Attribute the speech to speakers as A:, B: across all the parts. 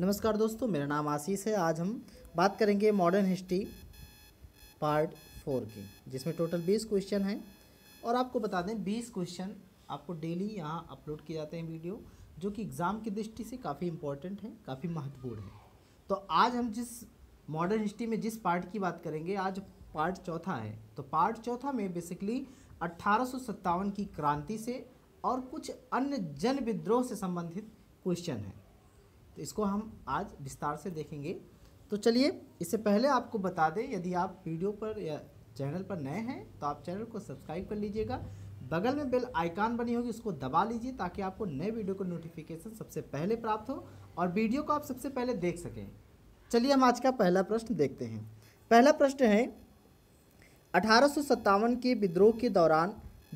A: नमस्कार दोस्तों मेरा नाम आशीष है आज हम बात करेंगे मॉडर्न हिस्ट्री पार्ट फोर की जिसमें टोटल बीस क्वेश्चन हैं और आपको बता दें बीस क्वेश्चन आपको डेली यहाँ अपलोड किए जाते हैं वीडियो जो कि एग्ज़ाम की दृष्टि से काफ़ी इंपॉर्टेंट है काफ़ी महत्वपूर्ण है तो आज हम जिस मॉडर्न हिस्ट्री में जिस पार्ट की बात करेंगे आज पार्ट चौथा है तो पार्ट चौथा में बेसिकली अट्ठारह की क्रांति से और कुछ अन्य जन विद्रोह से संबंधित क्वेश्चन है तो इसको हम आज विस्तार से देखेंगे तो चलिए इससे पहले आपको बता दें यदि आप वीडियो पर या चैनल पर नए हैं तो आप चैनल को सब्सक्राइब कर लीजिएगा बगल में बेल आइकान बनी होगी उसको दबा लीजिए ताकि आपको नए वीडियो का नोटिफिकेशन सबसे पहले प्राप्त हो और वीडियो को आप सबसे पहले देख सकें चलिए हम आज का पहला प्रश्न देखते हैं पहला प्रश्न है अठारह के विद्रोह के दौरान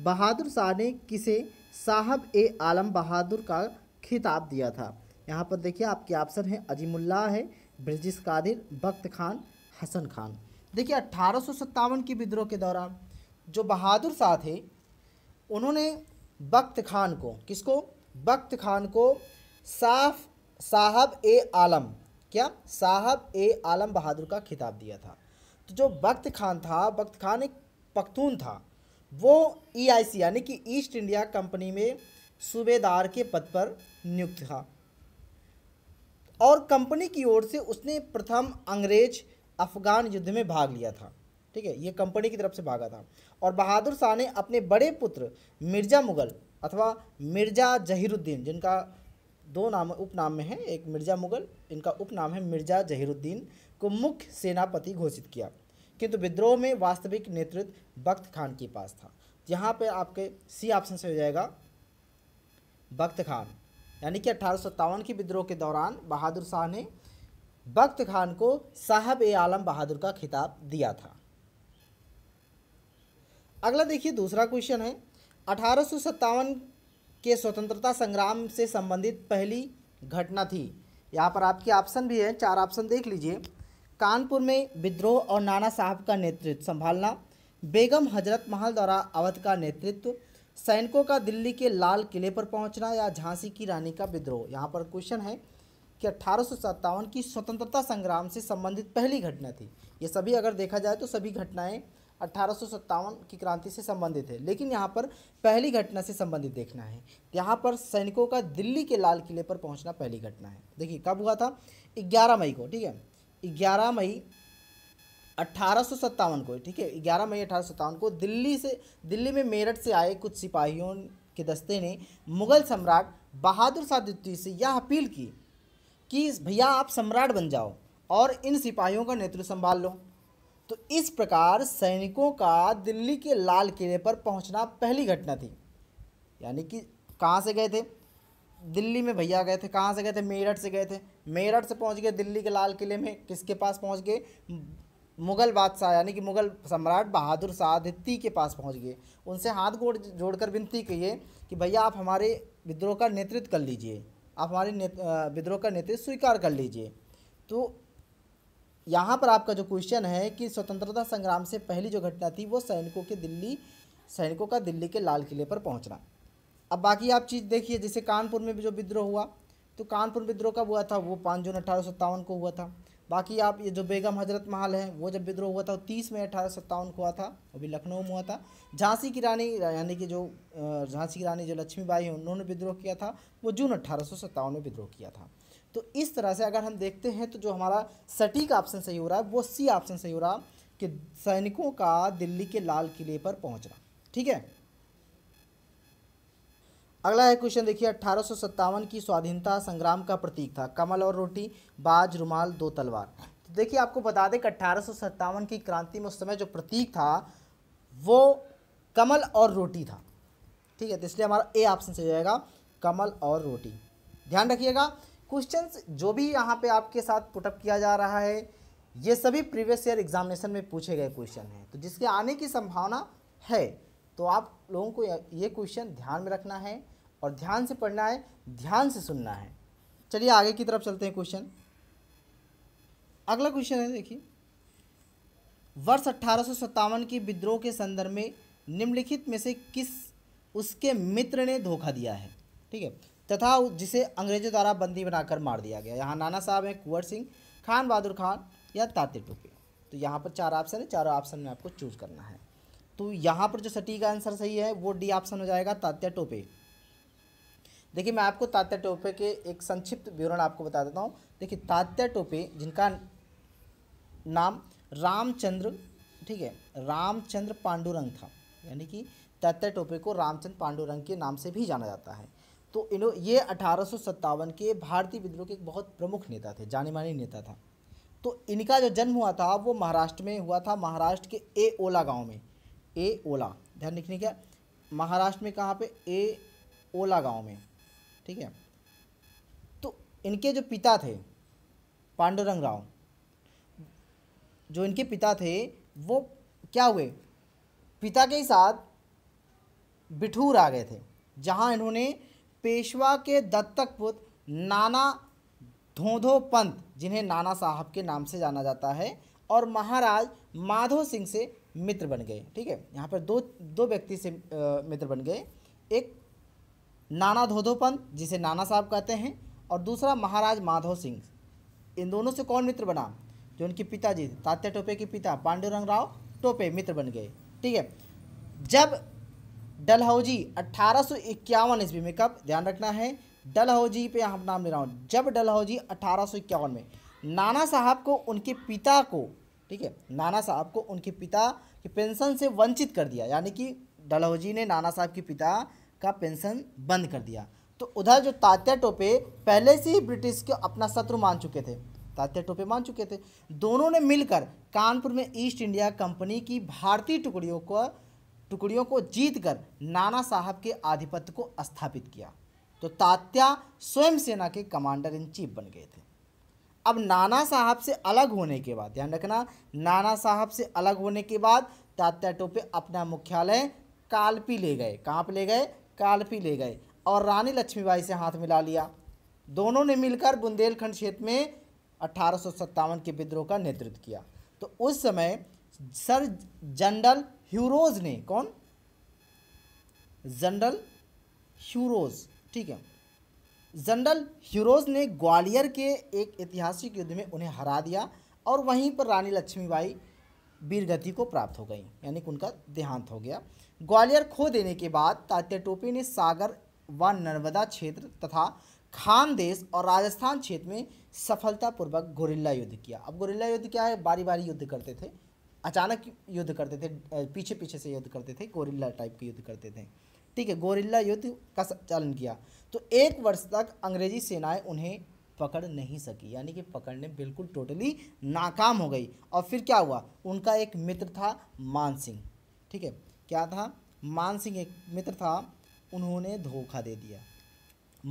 A: बहादुर शाह ने किसे साहब ए आलम बहादुर का खिताब दिया था यहाँ पर देखिए आपके ऑप्शन है अजीमुल्ला है ब्रजिश कादिर बख्त खान हसन खान देखिए अट्ठारह के विद्रोह के दौरान जो बहादुर शाह थे उन्होंने बख्त खान को किसको बख्त खान को साफ साहब ए आलम क्या साहब ए आलम बहादुर का खिताब दिया था तो जो बख्त खान था बख्त खान एक पख्तून था वो ईआईसी e यानी कि ईस्ट इंडिया कंपनी में सूबेदार के पद पर नियुक्त था और कंपनी की ओर से उसने प्रथम अंग्रेज अफगान युद्ध में भाग लिया था ठीक है ये कंपनी की तरफ से भागा था और बहादुर शाह ने अपने बड़े पुत्र मिर्ज़ा मुगल अथवा मिर्ज़ा जहीरुद्दीन जिनका दो नाम उपनाम में है एक मिर्ज़ा मुगल इनका उपनाम है मिर्ज़ा जहीरुद्दीन को मुख्य सेनापति घोषित किया किंतु विद्रोह में वास्तविक नेतृत्व बख्त खान के पास था यहाँ पर आपके सी ऑप्शन से हो जाएगा बख्त खान यानी कि अठारह के विद्रोह के दौरान बहादुर शाह ने बख्त खान को साहब ए आलम बहादुर का खिताब दिया था अगला देखिए दूसरा क्वेश्चन है अठारह के स्वतंत्रता संग्राम से संबंधित पहली घटना थी यहाँ पर आपके ऑप्शन भी है चार ऑप्शन देख लीजिए कानपुर में विद्रोह और नाना साहब का नेतृत्व संभालना बेगम हजरत महल द्वारा अवध का नेतृत्व सैनिकों का दिल्ली के लाल किले पर पहुंचना या झांसी की रानी का विद्रोह यहाँ पर क्वेश्चन है कि अट्ठारह की स्वतंत्रता संग्राम से संबंधित पहली घटना थी ये सभी अगर देखा जाए तो सभी घटनाएं अट्ठारह की क्रांति से संबंधित है लेकिन यहाँ पर पहली घटना से संबंधित देखना है यहाँ पर सैनिकों का दिल्ली के लाल किले पर पहुँचना पहली घटना है देखिए कब हुआ था ग्यारह मई को ठीक है ग्यारह मई अट्ठारह को ठीक है ग्यारह मई अठारह को दिल्ली से दिल्ली में मेरठ से आए कुछ सिपाहियों के दस्ते ने मुग़ल सम्राट बहादुर शाह द्वितीय से यह अपील की कि भैया आप सम्राट बन जाओ और इन सिपाहियों का नेतृत्व संभाल लो तो इस प्रकार सैनिकों का दिल्ली के लाल किले पर पहुंचना पहली घटना थी यानी कि कहाँ से गए थे दिल्ली में भैया गए थे कहाँ से गए थे मेरठ से गए थे मेरठ से पहुंच गए दिल्ली के लाल किले में किसके पास पहुंच गए मुग़ल बादशाह यानी कि मुग़ल सम्राट बहादुर शाह के पास पहुंच गए उनसे हाथ गोड़ जोड़कर विनती किए कि भैया आप हमारे विद्रोह का नेतृत्व कर लीजिए आप हमारे विद्रोह का नेतृत्व स्वीकार कर लीजिए तो यहाँ पर आपका जो क्वेश्चन है कि स्वतंत्रता संग्राम से पहली जो घटना थी वो सैनिकों के दिल्ली सैनिकों का दिल्ली के लाल किले पर पहुँचना अब बाकी आप चीज़ देखिए जैसे कानपुर में भी जो विद्रोह हुआ तो कानपुर विद्रोह कब हुआ था वो पाँच जून अठारह को हुआ था बाकी आप ये जो बेगम हजरत महल है वो जब विद्रोह हुआ था तीस में अठारह सत्तावन को हुआ था अभी लखनऊ में हुआ था झांसी की रानी यानी कि जो झांसी की रानी जो लक्ष्मीबाई है उन्होंने विद्रोह किया था वो जून अट्ठारह में विद्रोह किया था तो इस तरह से अगर हम देखते हैं तो जो हमारा सटीक ऑप्शन सही हो रहा है वो सी ऑप्शन सही हो रहा कि सैनिकों का दिल्ली के लाल किले पर पहुँचना ठीक है अगला है क्वेश्चन देखिए अट्ठारह की स्वाधीनता संग्राम का प्रतीक था कमल और रोटी बाज रुमाल दो तलवार तो देखिए आपको बता दें कि अट्ठारह की क्रांति में उस समय जो प्रतीक था वो कमल और रोटी था ठीक है तो इसलिए हमारा ए ऑप्शन से जाएगा कमल और रोटी ध्यान रखिएगा क्वेश्चंस जो भी यहाँ पे आपके साथ पुटअप किया जा रहा है ये सभी प्रीवियस ईयर एग्जामिनेशन में पूछे गए क्वेश्चन हैं तो जिसके आने की संभावना है तो आप लोगों को ये क्वेश्चन ध्यान में रखना है और ध्यान से पढ़ना है ध्यान से सुनना है चलिए आगे की तरफ चलते हैं क्वेश्चन अगला क्वेश्चन है देखिए वर्ष अट्ठारह के विद्रोह के संदर्भ में निम्नलिखित में से किस उसके मित्र ने धोखा दिया है ठीक है तथा जिसे अंग्रेजों द्वारा बंदी बनाकर मार दिया गया यहाँ नाना साहब हैं कुंवर सिंह खान बहादुर खान या ताते टोपे तो यहाँ पर चार ऑप्शन है चारों ऑप्शन में आपको चूज करना है तो यहाँ पर जो सटीक आंसर सही है वो डी ऑप्शन हो जाएगा तात्या टोपे देखिए मैं आपको तात्या टोपे के एक संक्षिप्त विवरण आपको बता देता हूँ देखिए तात्या टोपे जिनका नाम रामचंद्र ठीक है रामचंद्र पांडुरंग था यानी कि तात्या टोपे को रामचंद्र पांडुरंग के नाम से भी जाना जाता है तो इन्हों ये अठारह के भारतीय विद्रोह के एक बहुत प्रमुख नेता थे जाने माने नेता था तो इनका जो जन्म हुआ था वो महाराष्ट्र में हुआ था महाराष्ट्र के ए ओला गाँव में ए ओला ध्यान रखने क्या महाराष्ट्र में कहाँ पे ए ओला गाँव में ठीक है तो इनके जो पिता थे पांडुरंग राव जो इनके पिता थे वो क्या हुए पिता के ही साथ बिठूर आ गए थे जहाँ इन्होंने पेशवा के दत्तक पुत्र नाना धोधो पंत जिन्हें नाना साहब के नाम से जाना जाता है और महाराज माधो सिंह से मित्र बन गए ठीक है यहाँ पर दो दो व्यक्ति से मित्र बन गए एक नाना धोधोपंत जिसे नाना साहब कहते हैं और दूसरा महाराज माधव सिंह इन दोनों से कौन मित्र बना जो उनके पिताजी तात्या टोपे के पिता पांडुरंग राव टोपे मित्र बन गए ठीक है जब डलहौजी इक्यावन ईस्वी में कब ध्यान रखना है डलहौजी पे हम नाम ले रहा हूँ जब डलहौजी अट्ठारह में नाना साहब को उनके पिता को ठीक है नाना साहब को उनके पिता की पेंशन से वंचित कर दिया यानी कि डलहौजी ने नाना साहब के पिता का पेंशन बंद कर दिया तो उधर जो तात्या टोपे पहले से ही ब्रिटिश को अपना शत्रु मान चुके थे तात्या टोपे मान चुके थे दोनों ने मिलकर कानपुर में ईस्ट इंडिया कंपनी की भारतीय टुकड़ियों को टुकड़ियों को जीतकर नाना साहब के आधिपत्य को स्थापित किया तो तात्या स्वयं सेना के कमांडर इन चीफ बन गए थे अब नाना साहब से अलग होने के बाद ध्यान रखना नाना साहब से अलग होने के बाद तात्या टोपे अपना मुख्यालय कालपी ले गए कहाँ पर ले गए कालपी ले गए और रानी लक्ष्मीबाई से हाथ मिला लिया दोनों ने मिलकर बुंदेलखंड क्षेत्र में अठारह के विद्रोह का नेतृत्व किया तो उस समय सर जनरल ह्यूरोज ने कौन जनरल ह्यूरोज ठीक है जनरल ह्यूरोज ने ग्वालियर के एक ऐतिहासिक युद्ध में उन्हें हरा दिया और वहीं पर रानी लक्ष्मीबाई वीरगति को प्राप्त हो गई यानी कि उनका देहांत हो गया ग्वालियर खो देने के बाद तात्या टोपे ने सागर व नर्मदा क्षेत्र तथा खानदेश और राजस्थान क्षेत्र में सफलतापूर्वक गोरिल्ला युद्ध किया अब गोरिल्ला युद्ध क्या है बारी बारी युद्ध करते थे अचानक युद्ध करते थे पीछे पीछे से युद्ध करते थे गोरिल्ला टाइप के युद्ध करते थे ठीक है गोरिल्ला युद्ध का संचालन किया तो एक वर्ष तक अंग्रेजी सेनाएं उन्हें पकड़ नहीं सकी यानी कि पकड़ने बिल्कुल टोटली नाकाम हो गई और फिर क्या हुआ उनका एक मित्र था मानसिंह ठीक है क्या था मान सिंह एक मित्र था उन्होंने धोखा दे दिया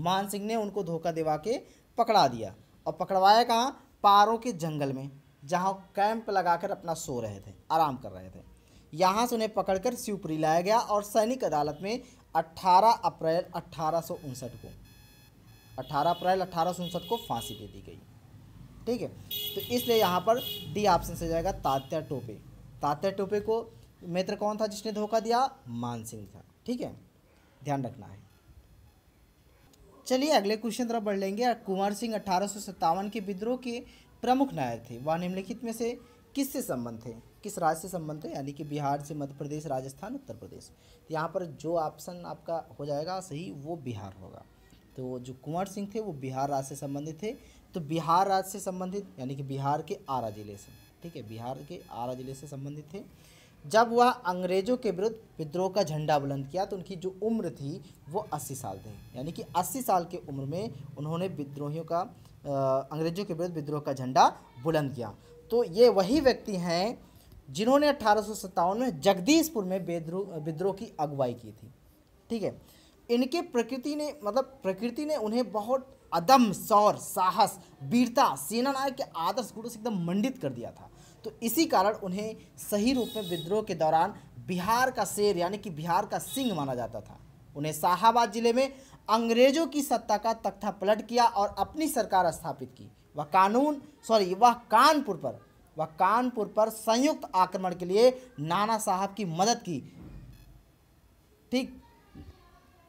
A: मान सिंह ने उनको धोखा दिवा के पकड़ा दिया और पकड़वाया कहाँ पारों के जंगल में जहाँ कैंप लगाकर अपना सो रहे थे आराम कर रहे थे यहाँ से उन्हें पकड़कर शिवपुरी लाया गया और सैनिक अदालत में 18 अप्रैल अट्ठारह को 18 अप्रैल अट्ठारह को फांसी दे दी गई ठीक है तो इसलिए यहाँ पर डी ऑप्शन से जाएगा तात्या टोपे तात्या टोपे को मित्र कौन था जिसने धोखा दिया मान सिंह था ठीक है ध्यान रखना है चलिए अगले क्वेश्चन तरफ बढ़ लेंगे कुंवर सिंह अठारह के विद्रोह के प्रमुख नायक थे वह निम्नलिखित में से किससे संबंध थे किस राज्य से संबंध है यानी कि बिहार से मध्य प्रदेश राजस्थान उत्तर प्रदेश तो यहाँ पर जो ऑप्शन आपका हो जाएगा सही वो बिहार होगा तो जो कुंवर सिंह थे वो बिहार राज्य से संबंधित थे तो बिहार राज्य से संबंधित यानी कि बिहार के आरा जिले से ठीक है बिहार के आरा जिले से संबंधित थे जब वह अंग्रेज़ों के विरुद्ध विद्रोह का झंडा बुलंद किया तो उनकी जो उम्र थी वो 80 साल थी यानी कि 80 साल की उम्र में उन्होंने विद्रोहियों का अंग्रेज़ों के विरुद्ध विद्रोह का झंडा बुलंद किया तो ये वही व्यक्ति हैं जिन्होंने अठारह में जगदीशपुर में विद्रोह विद्रोह की अगुवाई की थी ठीक है इनके प्रकृति ने मतलब प्रकृति ने उन्हें बहुत अदम शौर साहस वीरता सेना नायक के आदर्श गुणों से एकदम मंडित कर दिया था तो इसी कारण उन्हें सही रूप में विद्रोह के दौरान बिहार का शेर यानी कि बिहार का सिंह माना जाता था उन्हें शाहबाद जिले में अंग्रेजों की सत्ता का तख्ता पलट किया और अपनी सरकार स्थापित की वह कानून सॉरी वह कानपुर पर वह कानपुर पर संयुक्त आक्रमण के लिए नाना साहब की मदद की ठीक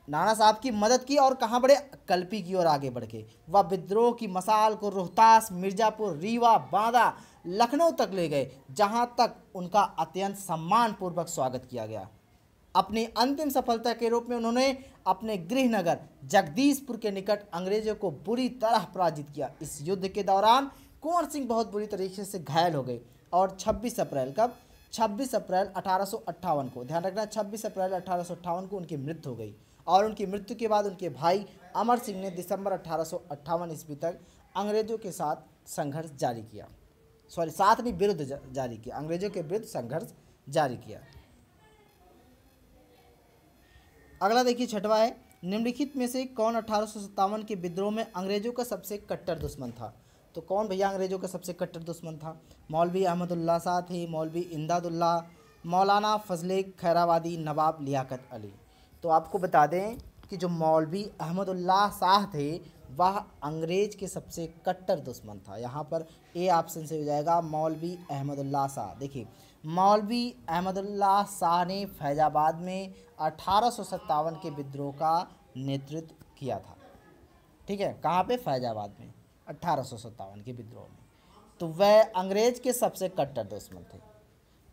A: नाना साहब की मदद की और कहाँ बढ़े कल्पी की ओर आगे बढ़ के वह विद्रोह की मसाल को रोहतास मिर्ज़ापुर रीवा बांदा लखनऊ तक ले गए जहाँ तक उनका अत्यंत सम्मानपूर्वक स्वागत किया गया अपनी अंतिम सफलता के रूप में उन्होंने अपने गृहनगर जगदीशपुर के निकट अंग्रेजों को बुरी तरह पराजित किया इस युद्ध के दौरान कुंवर सिंह बहुत बुरी तरीके से घायल हो गए और 26 अप्रैल कब 26 अप्रैल अठारह को ध्यान रखना 26 अप्रैल अठारह को उनकी मृत्यु हो गई और उनकी मृत्यु के बाद उनके भाई अमर सिंह ने दिसंबर अठारह ईस्वी तक अंग्रेजों के साथ संघर्ष जारी किया सॉरी साथ नहीं विरुद्ध जारी किया अंग्रेजों के विरुद्ध संघर्ष जारी किया अगला देखिए छठवा है निम्नलिखित में से कौन अठारह के विद्रोह में अंग्रेजों का सबसे कट्टर दुश्मन था तो कौन भैया अंग्रेजों का सबसे कट्टर दुश्मन था मौलवी अहमदुल्ला साथ थे मौलवी इंदादुल्ला मौलाना फजले खैराबादी नवाब लियाकत अली तो आपको बता दें कि जो मौलवी अहमदुल्ला शाह थे वह अंग्रेज के सबसे कट्टर दुश्मन था यहाँ पर ए ऑप्शन से हो जाएगा मौलवी अहमदुल्ला शाह देखिए मौलवी अहमदुल्ला शाह ने फैजाबाद में अठारह के विद्रोह का नेतृत्व किया था ठीक है कहाँ पे फैजाबाद में अठारह के विद्रोह में तो वह अंग्रेज के सबसे कट्टर दुश्मन थे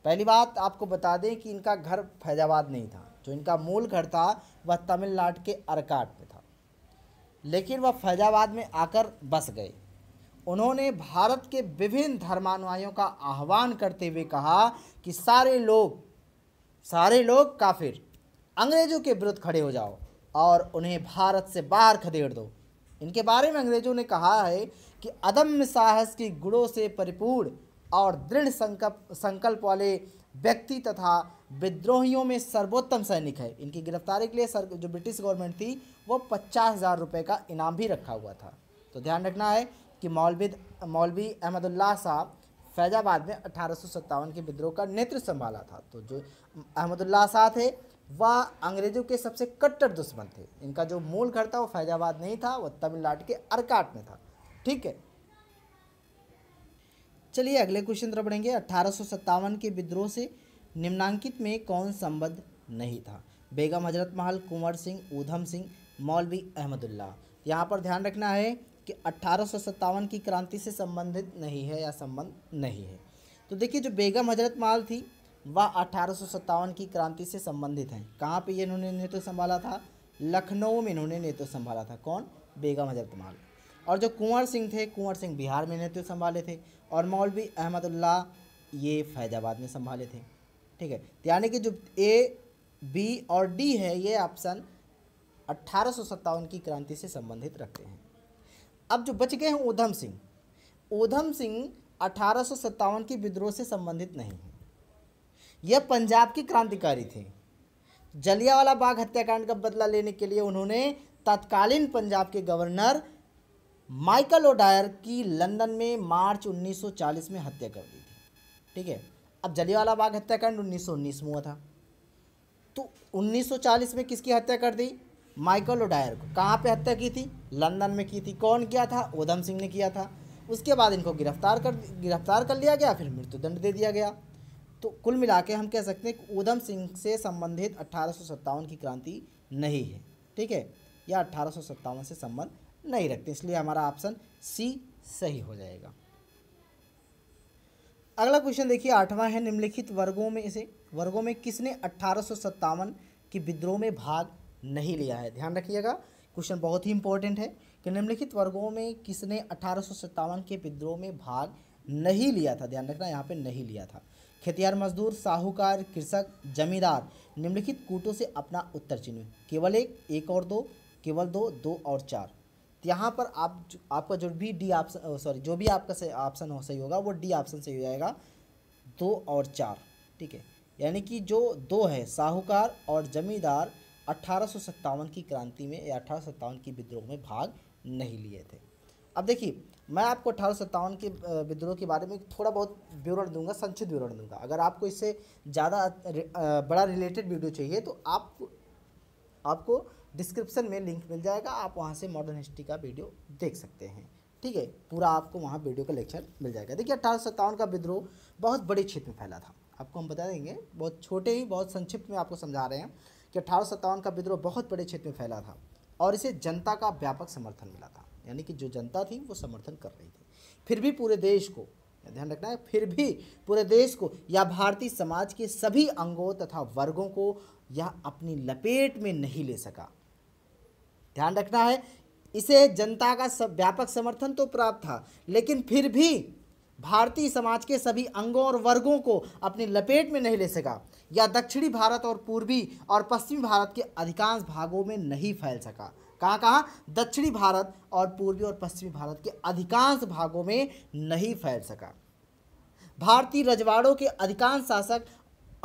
A: पहली बात आपको बता दें कि इनका घर फैजाबाद नहीं था जो इनका मूल घर था वह तमिलनाडु के अरकाट में था लेकिन वह फैजाबाद में आकर बस गए उन्होंने भारत के विभिन्न धर्मानुयायियों का आह्वान करते हुए कहा कि सारे लोग सारे लोग काफिर अंग्रेज़ों के विरुद्ध खड़े हो जाओ और उन्हें भारत से बाहर खदेड़ दो इनके बारे में अंग्रेज़ों ने कहा है कि अदम्य साहस की गुणों से परिपूर्ण और दृढ़ संकल्प संकल्प वाले व्यक्ति तथा विद्रोहियों में सर्वोत्तम सैनिक है इनकी गिरफ्तारी के लिए सर जो ब्रिटिश गवर्नमेंट थी वो पचास हज़ार रुपये का इनाम भी रखा हुआ था तो ध्यान रखना है कि मौलवी मौलवी अहमदुल्ला साहब फैजाबाद में अठारह के विद्रोह का नेतृत्व संभाला था तो जो अहमदुल्ला शाह थे वह अंग्रेज़ों के सबसे कट्टर दुश्मन थे इनका जो मूल घर था वो फैजाबाद नहीं था वह तमिलनाडु के अरकाट में था ठीक है चलिए अगले क्वेश्चन तरफ बढ़ेंगे अट्ठारह के विद्रोह से निम्नांकित में कौन संबद्ध नहीं था बेगम हजरत महल कुंवर सिंह ऊधम सिंह मौलवी अहमदुल्ला यहाँ पर ध्यान रखना है कि अट्ठारह की क्रांति से संबंधित नहीं है या संबंध नहीं है तो देखिए जो बेगम हजरत महल थी वह अठारह की क्रांति से संबंधित हैं कहाँ पे इन्होंने नेतृत्व संभाला था लखनऊ में इन्होंने नेतृत्व संभाला था कौन बेगम हजरत महल और जो कुंवर सिंह थे कुंवर सिंह बिहार में नेतृत्व संभाले थे और मौलवी अहमदुल्ला ये फैजाबाद में संभाले थे ठीक है तो यानी कि जो ए बी और डी है ये ऑप्शन अट्ठारह की क्रांति से संबंधित रखते हैं अब जो बच गए हैं ऊधम सिंह ऊधम सिंह अठारह की विद्रोह से संबंधित नहीं है यह पंजाब की क्रांतिकारी थे जलियावाला बाग हत्याकांड का बदला लेने के लिए उन्होंने तत्कालीन पंजाब के गवर्नर माइकल ओडायर की लंदन में मार्च 1940 में हत्या कर दी थी ठीक है अब जलियावाला बाग हत्याकांड 1919 में हुआ था तो 1940 में किसकी हत्या कर दी माइकल ओडायर को कहाँ पे हत्या की थी लंदन में की थी कौन किया था ऊधम सिंह ने किया था उसके बाद इनको गिरफ्तार कर गिरफ्तार कर लिया गया फिर मृत्युदंड दे दिया गया तो कुल मिला के हम कह सकते हैं कि ऊधम सिंह से संबंधित अठारह की क्रांति नहीं है ठीक है या अठारह से संबंध नहीं रखते इसलिए हमारा ऑप्शन सी सही हो जाएगा अगला क्वेश्चन देखिए आठवां है निम्नलिखित वर्गों में से वर्गों में किसने अट्ठारह के विद्रोह में भाग नहीं लिया है ध्यान रखिएगा क्वेश्चन बहुत ही इंपॉर्टेंट है कि निम्नलिखित वर्गों में किसने अठारह के विद्रोह में भाग नहीं लिया था ध्यान रखना यहाँ पे नहीं लिया था खेतियार मजदूर साहूकार कृषक जमींदार निम्नलिखित कूटों से अपना उत्तर चिन्ह केवल एक एक और दो केवल दो दो और चार तो यहाँ पर आप आपका जो भी डी ऑप्शन सॉरी जो भी आपका ऑप्शन हो सही होगा वो डी ऑप्शन सही हो जाएगा दो और चार ठीक है यानी कि जो दो है साहूकार और जमींदार अट्ठारह की क्रांति में या अठारह की विद्रोह में भाग नहीं लिए थे अब देखिए मैं आपको अठारह के विद्रोह के बारे में थोड़ा बहुत विवरण दूंगा संक्षिप्त विवरण दूंगा अगर आपको इससे ज़्यादा बड़ा रिलेटेड वीडियो चाहिए तो आप आपको डिस्क्रिप्शन में लिंक मिल जाएगा आप वहाँ से मॉडर्न हिस्ट्री का वीडियो देख सकते हैं ठीक है पूरा आपको वहाँ वीडियो का लेक्चर मिल जाएगा देखिए अठारह का विद्रोह बहुत बड़े क्षेत्र में फैला था आपको हम बता देंगे बहुत छोटे ही बहुत संक्षिप्त में आपको समझा रहे हैं कि अठारह का विद्रोह बहुत बड़े क्षेत्र में फैला था और इसे जनता का व्यापक समर्थन मिला था यानी कि जो जनता थी वो समर्थन कर रही थी फिर भी पूरे देश को ध्यान रखना है फिर भी पूरे देश को या भारतीय समाज के सभी अंगों तथा वर्गों को यह अपनी लपेट में नहीं ले सका ध्यान रखना है इसे जनता का सब व्यापक समर्थन तो प्राप्त था लेकिन फिर भी भारतीय समाज के सभी अंगों और वर्गों को अपनी लपेट में नहीं ले सका या दक्षिणी भारत और पूर्वी और पश्चिमी भारत के अधिकांश भागों में नहीं फैल सका कहाँ कहाँ दक्षिणी भारत और पूर्वी और पश्चिमी भारत के अधिकांश भागों में नहीं फैल सका भारतीय रजवाड़ों के अधिकांश शासक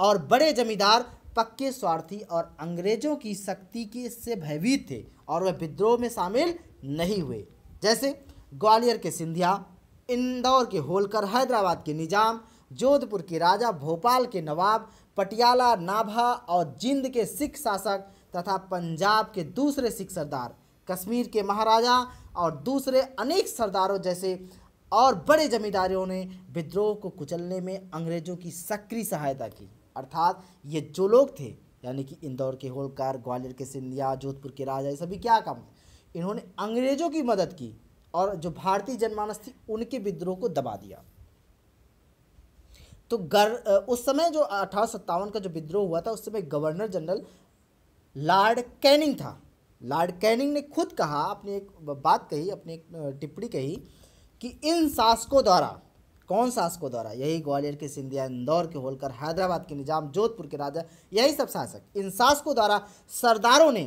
A: और बड़े जमींदार पक्के स्वार्थी और अंग्रेजों की शक्ति के से भयभीत थे और वह विद्रोह में शामिल नहीं हुए जैसे ग्वालियर के सिंधिया इंदौर के होलकर हैदराबाद के निजाम जोधपुर के राजा भोपाल के नवाब पटियाला नाभा और जिंद के सिख शासक तथा पंजाब के दूसरे सिख सरदार कश्मीर के महाराजा और दूसरे अनेक सरदारों जैसे और बड़े जमींदारों ने विद्रोह को कुचलने में अंग्रेज़ों की सक्रिय सहायता की अर्थात ये जो लोग थे यानी कि इंदौर के होलकर ग्वालियर के सिंधिया जोधपुर के राजा ये सभी क्या काम इन्होंने अंग्रेजों की मदद की और जो भारतीय जनमानस थी उनके विद्रोह को दबा दिया तो गर उस समय जो अठारह का जो विद्रोह हुआ था उस समय गवर्नर जनरल लॉर्ड कैनिंग था लॉर्ड कैनिंग ने खुद कहा अपनी एक बात कही अपनी एक टिप्पणी कही कि इन शासकों द्वारा कौन शासकों द्वारा यही ग्वालियर के सिंधिया इंदौर के होलकर हैदराबाद के निजाम जोधपुर के राजा यही सब शासक इन शासकों द्वारा सरदारों ने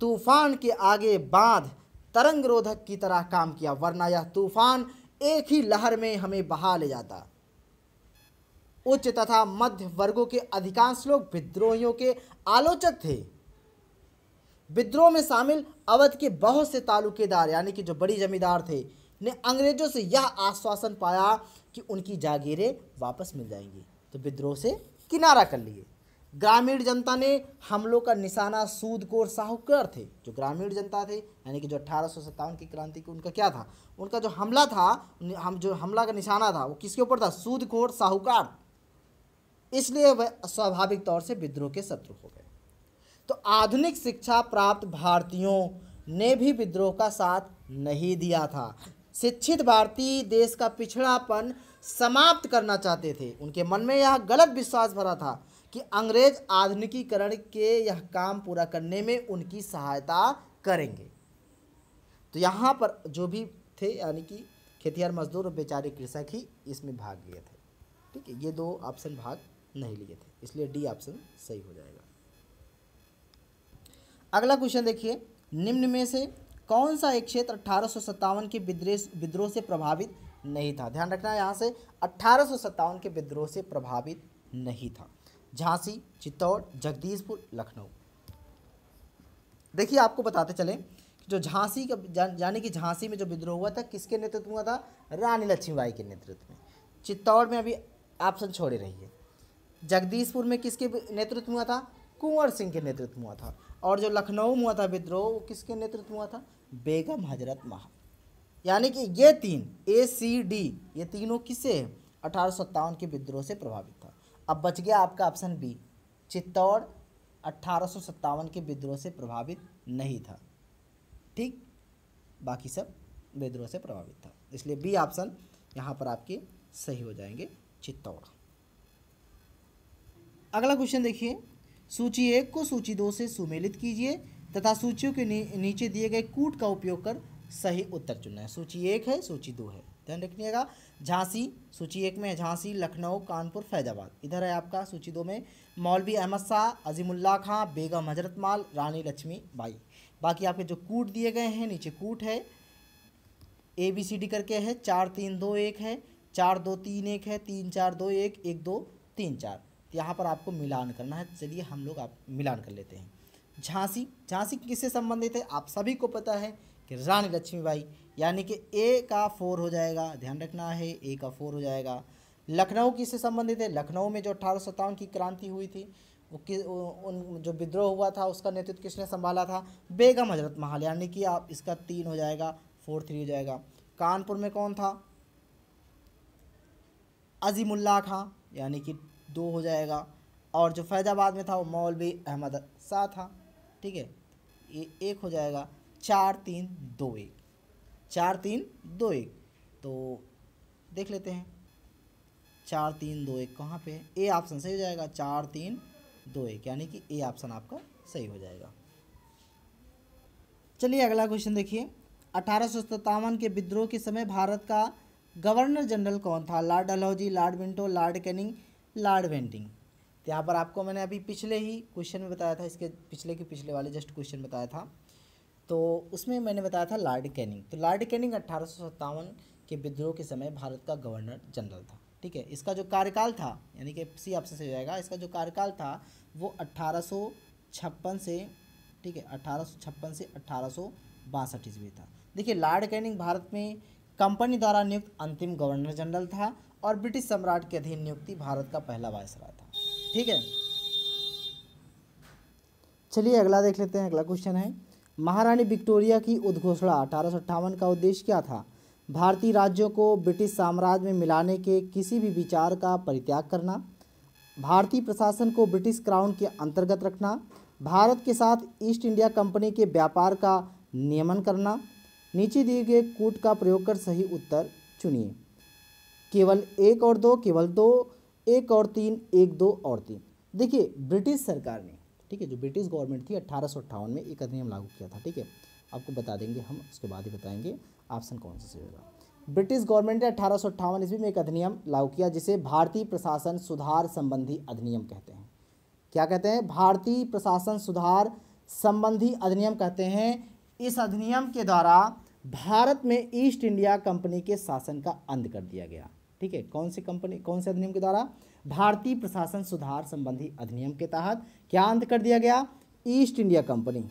A: तूफान के आगे बांध तरंग रोधक की तरह काम किया वरना यह तूफान एक ही लहर में हमें बहा ले जाता उच्च तथा मध्य वर्गों के अधिकांश लोग विद्रोहियों के आलोचक थे विद्रोह में शामिल अवध के बहुत से तालुकेदार यानी कि जो बड़ी जमींदार थे ने अंग्रेजों से यह आश्वासन पाया कि उनकी जागीरें वापस मिल जाएंगी तो विद्रोह से किनारा कर लिए ग्रामीण जनता ने हमलों का निशाना सूदकोर साहूकार थे जो ग्रामीण जनता थे यानी कि जो अठारह की क्रांति की उनका क्या था उनका जो हमला था हम जो हमला का निशाना था वो किसके ऊपर था सूदखोर साहूकार इसलिए वह स्वाभाविक तौर से विद्रोह के शत्रु हो गए तो आधुनिक शिक्षा प्राप्त भारतीयों ने भी विद्रोह का साथ नहीं दिया था शिक्षित भारतीय देश का पिछड़ापन समाप्त करना चाहते थे उनके मन में यह गलत विश्वास भरा था कि अंग्रेज आधुनिकीकरण के यह काम पूरा करने में उनकी सहायता करेंगे तो यहाँ पर जो भी थे यानी कि खेतिहर मजदूर और बेचारे कृषक ही इसमें भाग लिए थे ठीक है ये दो ऑप्शन भाग नहीं लिए थे इसलिए डी ऑप्शन सही हो जाएगा अगला क्वेश्चन देखिए निम्न में से कौन सा एक क्षेत्र अठारह के विद्रेश विद्रोह से प्रभावित नहीं था ध्यान रखना यहाँ से अठारह के विद्रोह से प्रभावित नहीं था झांसी चित्तौड़ जगदीशपुर लखनऊ देखिए आपको बताते चलें जो झांसी का जा, यानी कि झांसी में जो विद्रोह हुआ था किसके नेतृत्व में हुआ था रानी लक्ष्मीबाई के नेतृत्व में चित्तौड़ में अभी ऑप्शन छोड़े रहिए जगदीशपुर में किसके नेतृत्व में हुआ था कुंवर सिंह के नेतृत्व में हुआ था और जो लखनऊ में हुआ था विद्रोह वो किसके नेतृत्व में हुआ था बेगम हजरत महल यानी कि ये तीन ए सी डी ये तीनों किसे सौ अठारह के विद्रोह से प्रभावित था अब बच गया आपका ऑप्शन बी चित्तौड़ अट्ठारह के विद्रोह से प्रभावित नहीं था ठीक बाकी सब विद्रोह से प्रभावित था इसलिए बी ऑप्शन यहाँ पर आपके सही हो जाएंगे चित्तौड़ अगला क्वेश्चन देखिए सूची एक को सूची दो से सुमेलित कीजिए तथा सूचियों के नी, नीचे दिए गए कूट का उपयोग कर सही उत्तर चुनना है सूची एक है सूची दो है ध्यान रखिएगा झांसी सूची एक में है झांसी लखनऊ कानपुर फैजाबाद इधर है आपका सूची दो में मौलवी अहमद शाह अजीमुल्ला खां बेगम हजरत माल रानी लक्ष्मी बाई बाकी आपके जो कूट दिए गए हैं नीचे कूट है ए बी सी डी करके है चार तीन दो एक है चार दो तीन एक है तीन चार दो एक एक दो तीन चार यहाँ पर आपको मिलान करना है चलिए हम लोग आप मिलान कर लेते हैं झांसी झांसी किससे संबंधित है आप सभी को पता है कि रानी लक्ष्मीबाई यानी कि ए का फोर हो जाएगा ध्यान रखना है ए का फोर हो जाएगा लखनऊ किससे संबंधित है लखनऊ में जो अठारह की क्रांति हुई थी कि उन जो विद्रोह हुआ था उसका नेतृत्व किसने संभाला था बेगम हजरत महल यानी कि आप इसका तीन हो जाएगा फोर थ्री हो जाएगा कानपुर में कौन था अजीमुल्ला खां यानी कि दो हो जाएगा और जो फैजाबाद में था वो मौलवी अहमद शाह था ठीक है ये एक हो जाएगा चार तीन दो एक चार तीन दो एक तो देख लेते हैं चार तीन दो एक कहाँ पे ए ऑप्शन सही हो जाएगा चार तीन दो एक यानी कि ए ऑप्शन आपका सही हो जाएगा चलिए अगला क्वेश्चन देखिए अठारह के विद्रोह के समय भारत का गवर्नर जनरल कौन था Lord Dalhousie Lord Minto Lord Canning Lord Bentinck तो यहाँ पर आपको मैंने अभी पिछले ही क्वेश्चन में बताया था इसके पिछले के पिछले वाले जस्ट क्वेश्चन बताया था तो उसमें मैंने बताया था लॉर्ड कैनिंग तो लॉर्ड कैनिंग अट्ठारह के विद्रोह के समय भारत का गवर्नर जनरल था ठीक है इसका जो कार्यकाल था यानी कि सी आपसे से जाएगा इसका जो कार्यकाल था वो अट्ठारह से ठीक है अट्ठारह से अट्ठारह ईस्वी था देखिए लॉर्ड कैनिंग भारत में कंपनी द्वारा नियुक्त अंतिम गवर्नर जनरल था और ब्रिटिश सम्राट के अधीन नियुक्ति भारत का पहला वायसराय था ठीक है चलिए अगला देख लेते हैं अगला क्वेश्चन है महारानी विक्टोरिया की उद्घोषणा अठारह का उद्देश्य क्या था भारतीय राज्यों को ब्रिटिश साम्राज्य में मिलाने के किसी भी विचार का परित्याग करना भारतीय प्रशासन को ब्रिटिश क्राउन के अंतर्गत रखना भारत के साथ ईस्ट इंडिया कंपनी के व्यापार का नियमन करना नीचे दिए गए कूट का प्रयोग कर सही उत्तर चुनिए केवल एक और दो केवल दो एक और तीन एक दो और तीन देखिए ब्रिटिश सरकार ने ठीक है जो ब्रिटिश गवर्नमेंट थी अट्ठारह में एक अधिनियम लागू किया था ठीक है आपको बता देंगे हम उसके बाद ही बताएंगे ऑप्शन कौन सा सही होगा ब्रिटिश गवर्नमेंट ने अठारह ईस्वी में एक अधिनियम लागू किया जिसे भारतीय प्रशासन सुधार संबंधी अधिनियम कहते हैं क्या कहते हैं भारतीय प्रशासन सुधार संबंधी अधिनियम कहते हैं इस अधिनियम के द्वारा भारत में ईस्ट इंडिया कंपनी के शासन का अंत कर दिया गया ठीक है कौन सी कंपनी कौन से अधिनियम के द्वारा भारतीय प्रशासन सुधार संबंधी अधिनियम के तहत क्या अंत कर दिया गया East India Company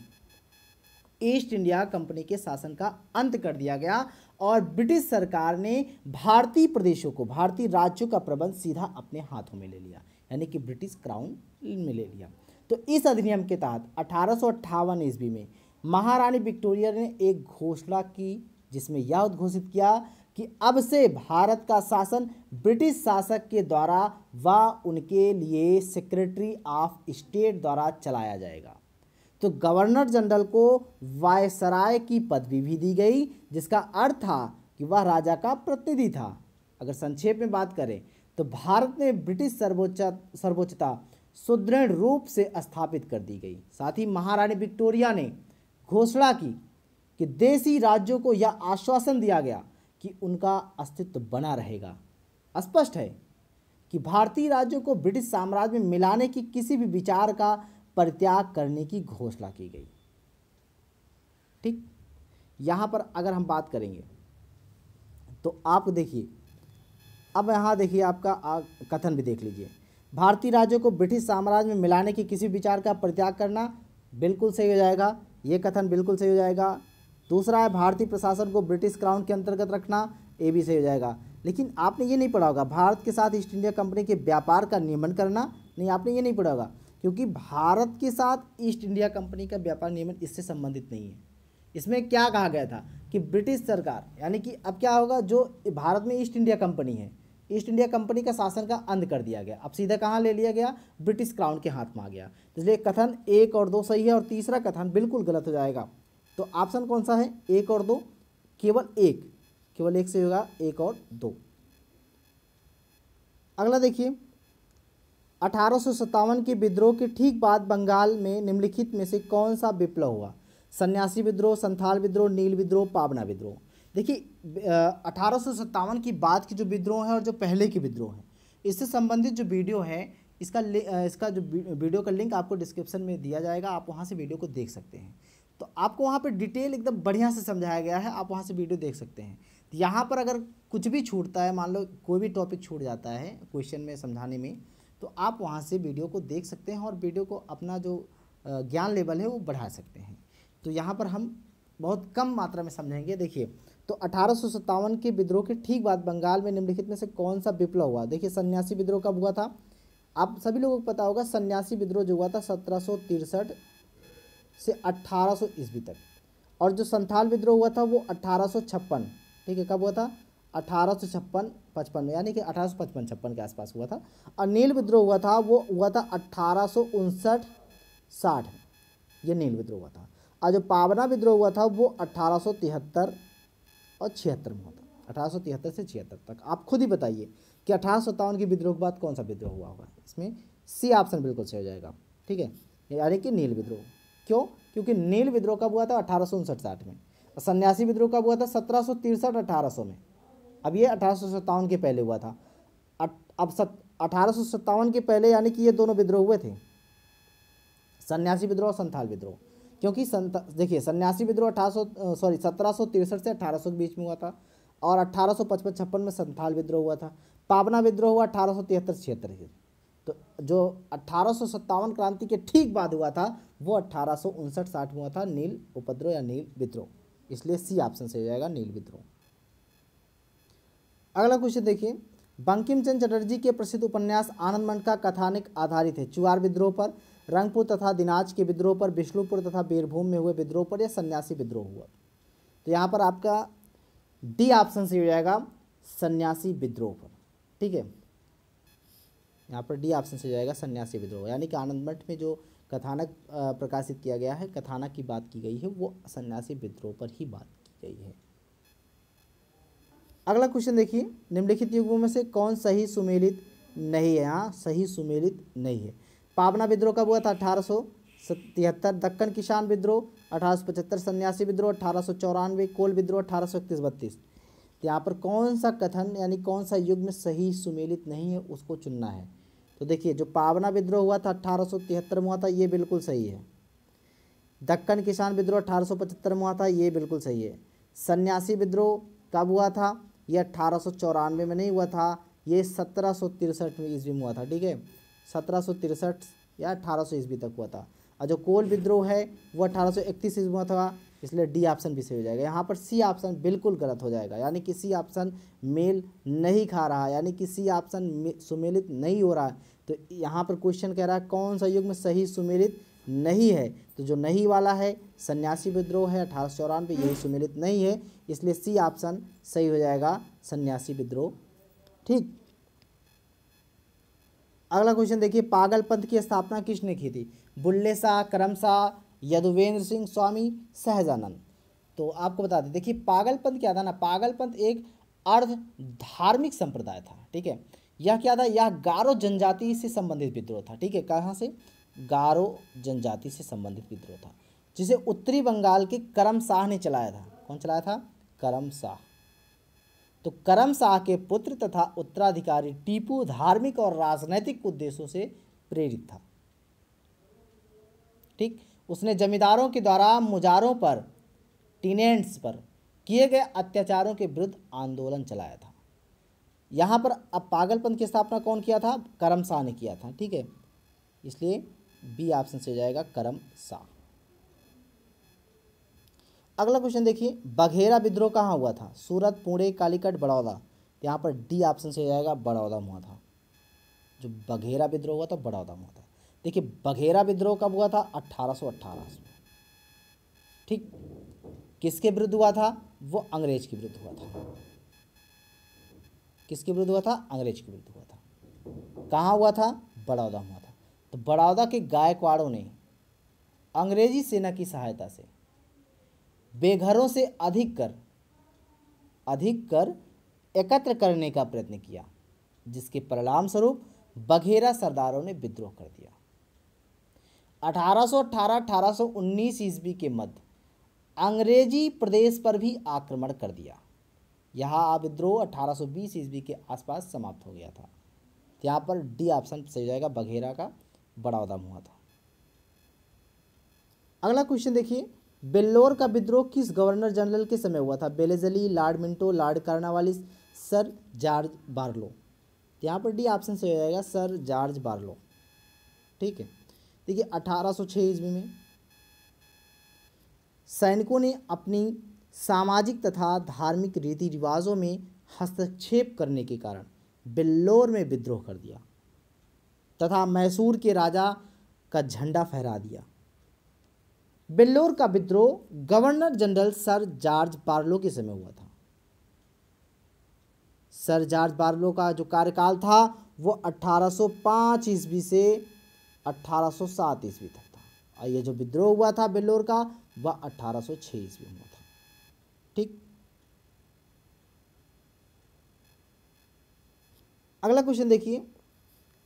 A: East India Company के शासन का अंत कर दिया गया और ब्रिटिश सरकार ने भारतीय प्रदेशों को भारतीय राज्यों का प्रबंध सीधा अपने हाथों में ले लिया यानी कि ब्रिटिश क्राउन में ले लिया तो इस अधिनियम के तहत अठारह ईस्वी में महारानी विक्टोरिया ने एक घोषणा की जिसमें यह उद्घोषित किया कि अब से भारत का शासन ब्रिटिश शासक के द्वारा व उनके लिए सेक्रेटरी ऑफ स्टेट द्वारा चलाया जाएगा तो गवर्नर जनरल को वायसराय की पदवी भी दी गई जिसका अर्थ था कि वह राजा का प्रतिनिधि था अगर संक्षेप में बात करें तो भारत में ब्रिटिश सर्वोच्च सर्वोच्चता सुदृढ़ रूप से स्थापित कर दी गई साथ ही महारानी विक्टोरिया ने घोषणा की कि देसी राज्यों को यह आश्वासन दिया गया कि उनका अस्तित्व बना रहेगा स्पष्ट है कि भारतीय राज्यों को ब्रिटिश साम्राज्य में मिलाने की किसी भी विचार का परित्याग करने की घोषणा की गई ठीक यहाँ पर अगर हम बात करेंगे तो आप देखिए अब यहाँ देखिए आपका कथन भी देख लीजिए भारतीय राज्यों को ब्रिटिश साम्राज्य में मिलाने की किसी विचार का परित्याग करना बिल्कुल सही हो जाएगा ये कथन बिल्कुल सही हो जाएगा दूसरा है भारतीय प्रशासन को ब्रिटिश क्राउन के अंतर्गत रखना ए बी सही हो जाएगा लेकिन आपने ये नहीं पढ़ा होगा भारत के साथ ईस्ट इंडिया कंपनी के व्यापार का नियमन करना नहीं आपने ये नहीं पढ़ा होगा क्योंकि भारत के साथ ईस्ट इंडिया कंपनी का व्यापार नियमन इससे संबंधित नहीं है इसमें क्या कहा गया था कि ब्रिटिश सरकार यानी कि अब क्या होगा जो भारत में ईस्ट इंडिया कंपनी है ईस्ट इंडिया कंपनी का शासन का अंत कर दिया गया अब सीधा कहाँ ले लिया गया ब्रिटिश क्राउन के हाथ में आ गया तो इसलिए कथन एक और दो सही है और तीसरा कथन बिल्कुल गलत हो जाएगा तो ऑप्शन कौन सा है एक और दो केवल एक केवल एक से होगा एक और दो अगला देखिए अठारह के विद्रोह के ठीक बाद बंगाल में निम्नलिखित में से कौन सा विप्लव हुआ सन्यासी विद्रोह संथाल विद्रोह नील विद्रोह पावना विद्रोह देखिए अठारह की बाद की जो विद्रोह हैं और जो पहले के विद्रोह हैं इससे संबंधित जो वीडियो है इसका इसका जो वीडियो का लिंक आपको डिस्क्रिप्शन में दिया जाएगा आप वहाँ से वीडियो को देख सकते हैं तो आपको वहाँ पर डिटेल एकदम बढ़िया से समझाया गया है आप वहाँ से वीडियो देख सकते हैं यहाँ पर अगर कुछ भी छूटता है मान लो कोई भी टॉपिक छूट जाता है क्वेश्चन में समझाने में तो आप वहाँ से वीडियो को देख सकते हैं और वीडियो को अपना जो ज्ञान लेवल है वो बढ़ा सकते हैं तो यहाँ पर हम बहुत कम मात्रा में समझेंगे देखिए तो अठारह के विद्रोह के ठीक बाद बंगाल में निम्नलिखित में से कौन सा विप्लव हुआ देखिए सन्यासी विद्रोह कब हुआ था आप सभी लोगों को पता होगा सन्यासी विद्रोह जो हुआ था सत्रह से 1800 सौ ईस्वी तक और जो संथाल विद्रोह हुआ था वो अट्ठारह ठीक है कब हुआ था अठारह सौ छप्पन पचपन में यानी कि अठारह सौ पचपन छप्पन के आसपास हुआ था और नील विद्रोह हुआ था वो हुआ था अट्ठारह सौ उनसठ साठ ये नील विद्रोह हुआ था और जो पावना विद्रोह हुआ था वो अठारह सौ तिहत्तर और छिहत्तर में हुआ था अठारह सौ तिहत्तर से छिहत्तर तक आप खुद ही बताइए कि अठारह सत्तावन के विद्रोह के बाद कौन सा विद्रोह हुआ होगा इसमें सी ऑप्शन बिल्कुल सही हो जाएगा ठीक है यानी कि नील विद्रोह क्यों क्योंकि नील विद्रोह कब हुआ था अठारह साठ में सन्यासी विद्रोह कब हुआ था सत्रह सौ तिरसठ अठारह सौ में अब ये अठारह के पहले हुआ था अब सत अठारह के पहले यानी कि ये दोनों विद्रोह हुए थे सन्यासी विद्रोह और संथाल विद्रोह क्योंकि संत देखिए सन्यासी विद्रोह अठारह सॉरी सत्रह से अठारह के बीच में हुआ था और अठारह सौ में संथाल विद्रोह हुआ था पावना विद्रोह हुआ अठारह सौ तिहत्तर छिहत्तर तो जो अट्ठारह क्रांति के ठीक बाद हुआ था वो अट्ठारह साठ में हुआ था नील उपद्रोह या नील विद्रोह इसलिए सी ऑप्शन सही हो जाएगा नील विद्रोह अगला क्वेश्चन देखिए बंकिम चंद चटर्जी के प्रसिद्ध उपन्यास आनंद मंड का कथानिक आधारित है चुआर विद्रोह पर रंगपुर तथा दिनाज के विद्रोह पर विष्णुपुर तथा बीरभूम में हुए विद्रोह पर या सन्यासी विद्रोह हुआ तो यहाँ पर आपका डी ऑप्शन सही हो जाएगा सन्यासी विद्रोह पर ठीक है यहाँ पर डी ऑप्शन से जाएगा सन्यासी विद्रोह यानी कि आनंद मठ में जो कथानक प्रकाशित किया गया है कथानक की बात की गई है वो सन्यासी विद्रोह पर ही बात की गई है अगला क्वेश्चन देखिए निम्नलिखित युगों में से कौन सही सुमेलित नहीं है यहाँ सही सुमेलित नहीं है पावना विद्रोह कब हुआ था अठारह सौ तिहत्तर दक्कन किसान विद्रोह अठारह सौ पचहत्तर सन्यासी विद्रोह अठारह सौ चौरानवे कोल विद्रोह अठारह सौ इकतीस बत्तीस तो यहाँ पर कौन सा कथन यानी कौन सा युग में सही सुमेलित नहीं है उसको चुनना है तो देखिए जो पावना विद्रोह हुआ था अट्ठारह में हुआ था ये बिल्कुल सही है दक्कन किसान विद्रोह अट्ठारह में हुआ था ये बिल्कुल सही है सन्यासी विद्रोह कब हुआ था ये अट्ठारह में नहीं हुआ था ये सत्रह सौ तिरसठ में ईस्वी में हुआ था ठीक है सत्रह सौ तिरसठ या अठारह सौ ईस्वी तक हुआ था और जो कोल विद्रोह है वो अठारह सौ इकतीस ईस्वी में हुआ था इसलिए डी ऑप्शन भी सही हो जाएगा यहाँ पर सी ऑप्शन बिल्कुल गलत हो जाएगा यानी कि सी ऑप्शन मेल नहीं खा रहा यानी कि सी ऑप्शन सुमेलित नहीं हो रहा है तो यहाँ पर क्वेश्चन कह रहा है कौन सा युग में सही सुमेलित नहीं है तो जो नहीं वाला है सन्यासी विद्रोह है अठारह सौ चौरानवे यही सुमेलित नहीं है इसलिए सी ऑप्शन सही हो जाएगा सन्यासी विद्रोह ठीक अगला क्वेश्चन देखिए पागल पंथ की स्थापना किसने की थी बुल्ले शाह करम शाह यदुवेंद्र सिंह स्वामी सहजानंद तो आपको बता दें देखिए पागल पंथ क्या था ना पागल पंथ एक अर्ध धार्मिक संप्रदाय था ठीक है यह क्या था यह गारो जनजाति से संबंधित विद्रोह था ठीक है कहाँ से गारो जनजाति से संबंधित विद्रोह था जिसे उत्तरी बंगाल के करम शाह ने चलाया था कौन चलाया था करम शाह तो करम शाह के पुत्र तथा उत्तराधिकारी टीपू धार्मिक और राजनैतिक उद्देश्यों से प्रेरित था ठीक उसने जमींदारों के द्वारा मुजारों पर टीनेंट्स पर किए गए अत्याचारों के विरुद्ध आंदोलन चलाया था यहाँ पर अब पागलपन की स्थापना कौन किया था करम शाह ने किया था ठीक है इसलिए बी ऑप्शन से जाएगा करम शाह अगला क्वेश्चन देखिए बघेरा विद्रोह कहाँ हुआ था सूरत पुणे कालीकट बड़ौदा यहाँ पर डी ऑप्शन से जाएगा बड़ौदा हुआ था जो बघेरा विद्रोह हुआ था बड़ौदा हुआ था देखिए बघेरा विद्रोह कब हुआ था अट्ठारह सौ अट्ठारह में ठीक किसके विरुद्ध हुआ था वो अंग्रेज के विरुद्ध हुआ था किसके विरुद्ध हुआ था अंग्रेज के विरुद्ध हुआ था कहाँ हुआ था बड़ौदा हुआ था तो बड़ौदा के गायकवाड़ों ने अंग्रेजी सेना की सहायता से बेघरों से अधिक कर अधिक कर एकत्र करने का प्रयत्न किया जिसके परिणाम स्वरूप बघेरा सरदारों ने विद्रोह कर दिया 1818-1819 ईस्वी के मध्य अंग्रेजी प्रदेश पर भी आक्रमण कर दिया यहाँ विद्रोह 1820 ईस्वी के आसपास समाप्त हो गया था यहाँ पर डी ऑप्शन सही जाएगा बघेरा का बड़ा उदम हुआ था अगला क्वेश्चन देखिए बेल्लोर का विद्रोह किस गवर्नर जनरल के समय हुआ था Wellesley Lord Minto Lord Cornwallis Sir George Barlow यहाँ पर डी ऑप्शन सही हो जाएगा सर जॉर्ज बार्लो ठीक है देखिए 1806 ईस्वी में सैनिकों ने अपनी सामाजिक तथा धार्मिक रीति रिवाजों में हस्तक्षेप करने के कारण बिल्लोर में विद्रोह कर दिया तथा मैसूर के राजा का झंडा फहरा दिया बिल्लोर का विद्रोह governor general Sir George Barlow के समय हुआ था सर जॉर्ज बार्लो का जो कार्यकाल था वो 1805 ईस्वी से 1807 ईस्वी तक था और ये जो विद्रोह हुआ था बिल्लोर का वह 1806 ईस्वी में ठीक अगला क्वेश्चन देखिए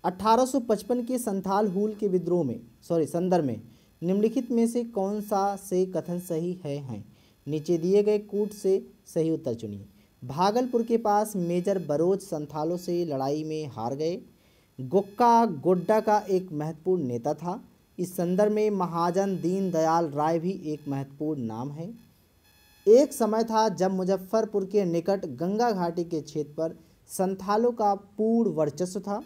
A: 1855 के संथाल हूल के विद्रोह में सॉरी संदर्भ में निम्नलिखित में से कौन सा से कथन सही है हैं नीचे दिए गए कूट से सही उत्तर चुनिए भागलपुर के पास मेजर बरोज संथालों से लड़ाई में हार गए गोक्का गोड्डा का एक महत्वपूर्ण नेता था इस संदर्भ में महाजन दीनदयाल राय भी एक महत्वपूर्ण नाम है एक समय था जब मुजफ्फरपुर के निकट गंगा घाटी के क्षेत्र पर संथालों का पूर्ण वर्चस्व था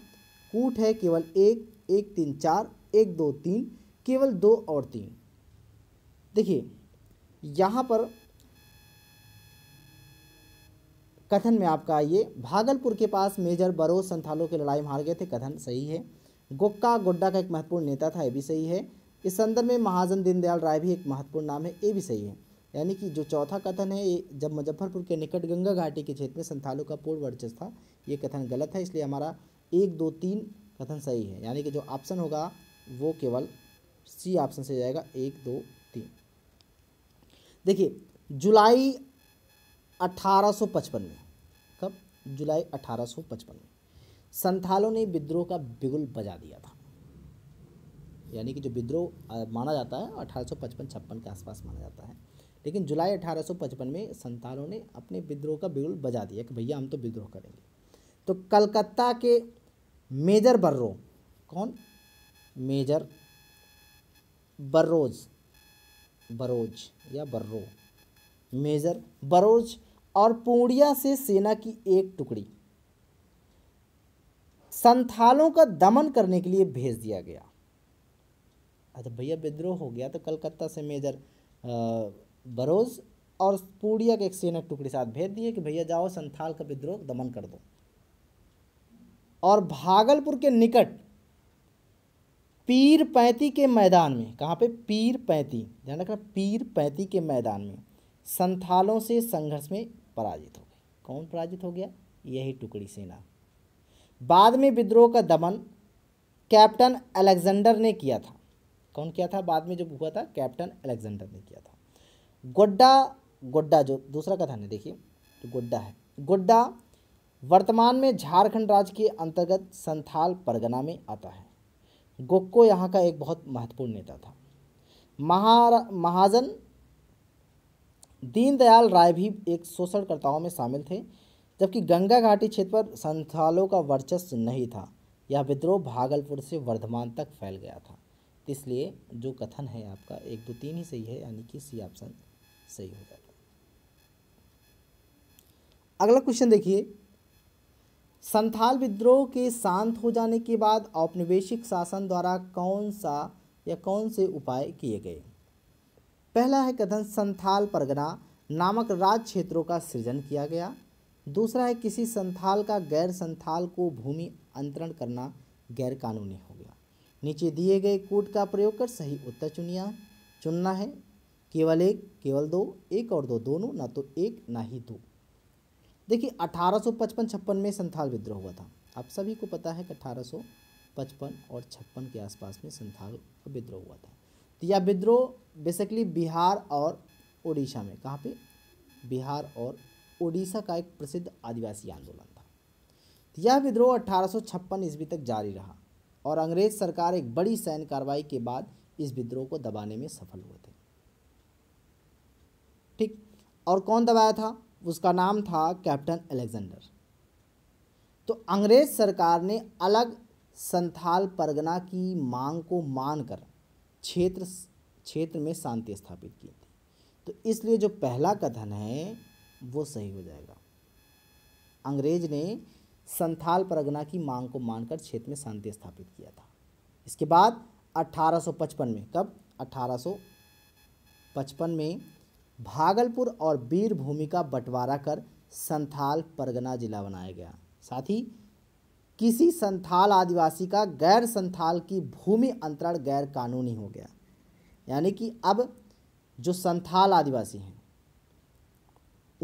A: कूट है केवल एक एक तीन चार एक दो तीन केवल दो और तीन देखिए यहाँ पर कथन में आपका ये भागलपुर के पास मेजर बरोज संथालों की लड़ाई में हार गए थे कथन सही है गोक्का गोड्डा का एक महत्वपूर्ण नेता था ये भी सही है इस संदर्भ में महाजन दीनदयाल राय भी एक महत्वपूर्ण नाम है ये भी सही है यानी कि जो चौथा कथन है ये जब मुजफ्फरपुर के निकट गंगा घाटी के क्षेत्र में संथालों का पूर्ण वर्चस्व था ये कथन गलत है इसलिए हमारा एक दो तीन कथन सही है यानी कि जो ऑप्शन होगा वो केवल सी ऑप्शन से जाएगा एक दो तीन देखिए जुलाई 1855 में कब जुलाई 1855 में संथालों ने विद्रोह का बिगुल बजा दिया था यानी कि जो विद्रोह माना जाता है अठारह सौ पचपन छप्पन के आसपास माना जाता है लेकिन जुलाई 1855 में संतालों ने अपने विद्रोह का बिगुल बजा दिया कि भैया हम तो विद्रोह करेंगे तो कलकत्ता के मेजर बर्रो कौन मेजर बर्रोज बरोज या बर्रो मेजर बरोज और पूर्णिया से सेना की एक टुकड़ी संथालों का दमन करने के लिए भेज दिया गया अच्छा भैया विद्रोह हो गया तो कलकत्ता से मेजर आ, बरोज और पूड़िया के एक सेना टुकड़ी साथ भेज दिए कि भैया जाओ संथाल का विद्रोह दमन कर दो और भागलपुर के निकट पीर पैंती के मैदान में कहाँ पे पीर पैंती ध्यान रखना पीर पैंती के मैदान में संथालों से संघर्ष में पराजित हो गई कौन पराजित हो गया यही टुकड़ी सेना बाद में विद्रोह का दमन कैप्टन अलेक्जेंडर ने किया था कौन किया था बाद में जब हुआ था कैप्टन अलेक्जेंडर ने किया था गोड्डा गोड्डा जो दूसरा कथन है देखिए तो गोड्डा है गोड्डा वर्तमान में झारखंड राज्य के अंतर्गत संथाल परगना में आता है गोक्को यहाँ का एक बहुत महत्वपूर्ण नेता था महा महाजन दीनदयाल राय भी एक शोषणकर्ताओं में शामिल थे जबकि गंगा घाटी क्षेत्र पर संथालों का वर्चस्व नहीं था यह विद्रोह भागलपुर से वर्धमान तक फैल गया था इसलिए जो कथन है आपका एक दो तीन ही सही है यानी कि सी ऑप्शन सही हो जाएगा अगला क्वेश्चन देखिए संथाल विद्रोह के शांत हो जाने के बाद औपनिवेशिक शासन द्वारा कौन सा या कौन से उपाय किए गए पहला है कथन संथाल परगना नामक राज क्षेत्रों का सृजन किया गया दूसरा है किसी संथाल का गैर संथाल को भूमि अंतरण करना गैर कानूनी हो गया नीचे दिए गए कोड का प्रयोग कर सही उत्तर चुनिया चुनना है केवल एक केवल दो एक और दो दोनों ना तो एक ना ही दो देखिए अठारह सौ पचपन छप्पन में संथाल विद्रोह हुआ था आप सभी को पता है कि अठारह सौ पचपन और छप्पन के आसपास में संथाल का विद्रोह हुआ था तो यह विद्रोह बेसिकली बिहार और उड़ीसा में कहाँ पे बिहार और उड़ीसा का एक प्रसिद्ध आदिवासी आंदोलन था तो यह विद्रोह अठारह ईस्वी तक जारी रहा और अंग्रेज सरकार एक बड़ी सैन्य कार्रवाई के बाद इस विद्रोह को दबाने में सफल हुए थे और कौन दबाया था उसका नाम था कैप्टन अलेक्जेंडर तो अंग्रेज सरकार ने अलग संथाल परगना की मांग को मानकर क्षेत्र क्षेत्र में शांति स्थापित की थी तो इसलिए जो पहला कथन है वो सही हो जाएगा अंग्रेज ने संथाल परगना की मांग को मानकर क्षेत्र में शांति स्थापित किया था इसके बाद 1855 में कब 1855 में भागलपुर और बीरभूमि का बंटवारा कर संथाल परगना जिला बनाया गया साथ ही किसी संथाल आदिवासी का गैर संथाल की भूमि अंतरण गैर कानूनी हो गया यानी कि अब जो संथाल आदिवासी हैं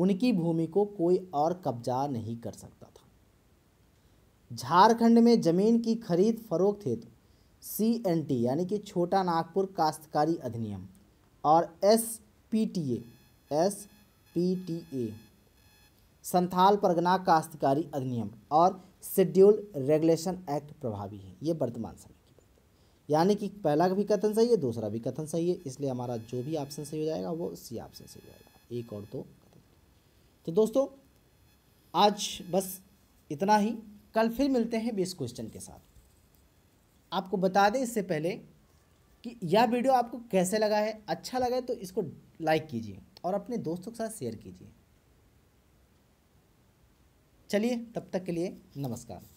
A: उनकी भूमि को कोई और कब्जा नहीं कर सकता था झारखंड में जमीन की खरीद फरोख्त हेतु सी एन टी यानी कि छोटा नागपुर काश्तकारी अधिनियम और S P T A S P T A Santhal Pargana काश्तकारी अधिनियम और शेड्यूल रेगुलेशन एक्ट प्रभावी है ये वर्तमान समय की बात है यानी कि पहला भी कथन सही है दूसरा भी कथन सही है इसलिए हमारा जो भी ऑप्शन सही हो जाएगा वो सी ऑप्शन सही हो जाएगा एक और दो तो कथन तो दोस्तों आज बस इतना ही कल फिर मिलते हैं बीस क्वेश्चन के साथ आपको बता दें इससे पहले कि यह वीडियो आपको कैसे लगा है अच्छा लगा है तो इसको लाइक कीजिए और अपने दोस्तों के साथ शेयर कीजिए चलिए तब तक के लिए नमस्कार